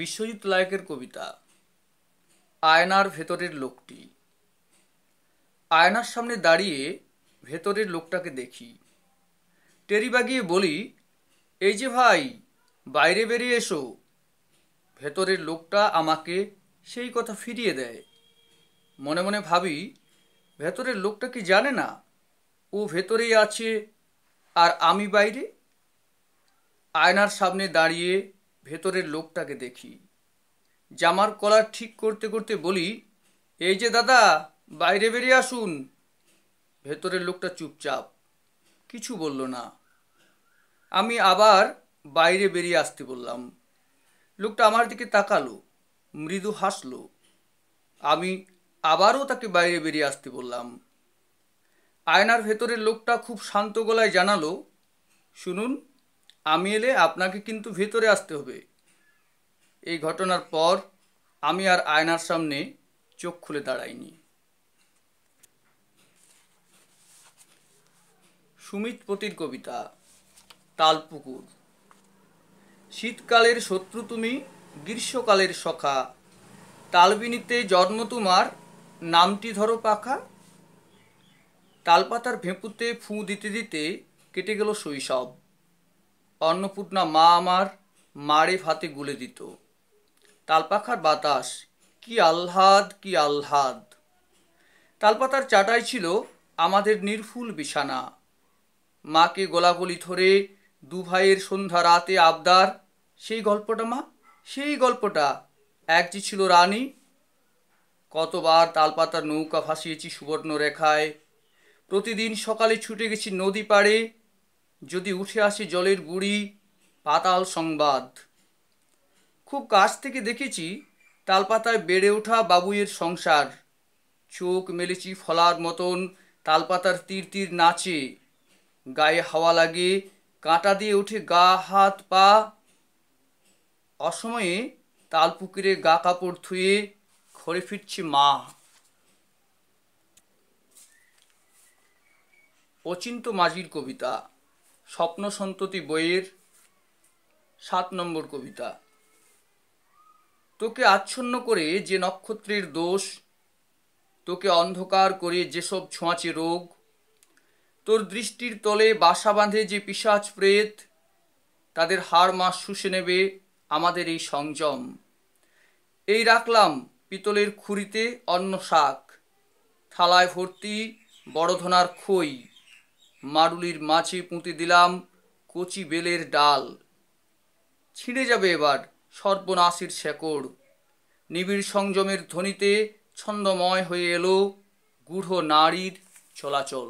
বিশ্বজিৎ লায়কের কবিতা আয়নার ভেতরের লোকটি আয়নার সামনে দাঁড়িয়ে ভেতরের লোকটাকে দেখি টেরি বাগিয়ে বলি এই যে ভাই বাইরে বেরিয়ে এসো ভেতরের লোকটা আমাকে সেই কথা ফিরিয়ে দেয় মনে মনে ভাবি ভেতরের লোকটা কি জানে না ও ভেতরেই আছে আর আমি বাইরে আয়নার সামনে দাঁড়িয়ে ভেতরের লোকটাকে দেখি জামার কলার ঠিক করতে করতে বলি এই যে দাদা বাইরে বেরিয়ে আসুন ভেতরের লোকটা চুপচাপ কিছু বলল না আমি আবার বাইরে বেরিয়ে আসতে বললাম লোকটা আমার দিকে তাকালো মৃদু হাসলো আমি আবারও তাকে বাইরে বেরিয়ে আসতে বললাম আয়নার ভেতরের লোকটা খুব শান্ত গলায় জানালো শুনুন আমি এলে আপনাকে কিন্তু ভেতরে আসতে হবে এই ঘটনার পর আমি আর আয়নার সামনে চোখ খুলে দাঁড়াইনি সুমিত পতির কবিতা তালপুকুর শীতকালের শত্রু তুমি গ্রীষ্মকালের সখা তালবিনীতে জন্ম তোমার নামটি ধরো পাখা তালপাতার ভেঁপুতে ফুঁ দিতে দিতে কেটে গেল শৈশব অন্নপূর্ণা মা আমার মারে ভাতে গুলে দিত তালপাখার বাতাস কি আহ্লাদ কি আহ্লাদ তালপাতার চাটাই ছিল আমাদের নির্ফুল বিছানা মাকে গোলাগুলি ধরে দু ভাইয়ের সন্ধ্যা রাতে আবদার সেই গল্পটা মা সেই গল্পটা এক যে ছিল রানী কতবার তালপাতার নৌকা ভাসিয়েছি সুবর্ণরেখায় প্রতিদিন সকালে ছুটে গেছি নদী পাড়ে যদি উঠে আসে জলের গুড়ি পাতাল সংবাদ খুব কাছ থেকে দেখেছি তালপাতায় বেড়ে ওঠা বাবুয়ের সংসার চোখ মেলেছি ফলার মতন তালপাতার তীর তীর নাচে গায়ে হাওয়া লাগে কাঁটা দিয়ে উঠে গা হাত পা অসময়ে তাল পুকুরে গা কাপড় ধুয়ে ঘরে ফিরছে মা অচিন্ত মাঝির কবিতা স্বপ্ন সন্ততি বইয়ের সাত নম্বর কবিতা তোকে আচ্ছন্ন করে যে নক্ষত্রের দোষ তোকে অন্ধকার করে যেসব ছোঁয়াচে রোগ তোর দৃষ্টির তলে বাসা বাঁধে যে পিসাচ প্রেত তাদের হাড় মাস শুষে নেবে আমাদের এই সংযম এই রাখলাম পিতলের খুরিতে অন্ন শাক থালায় ভর্তি বড়ধনার খই মারুলির মাছে পুঁতে দিলাম কচি বেলের ডাল ছিঁড়ে যাবে এবার সর্বনাশের শেকড় নিবিড় সংযমের ধ্বনিতে ছন্দময় হয়ে এলো গূঢ় নারীর চলাচল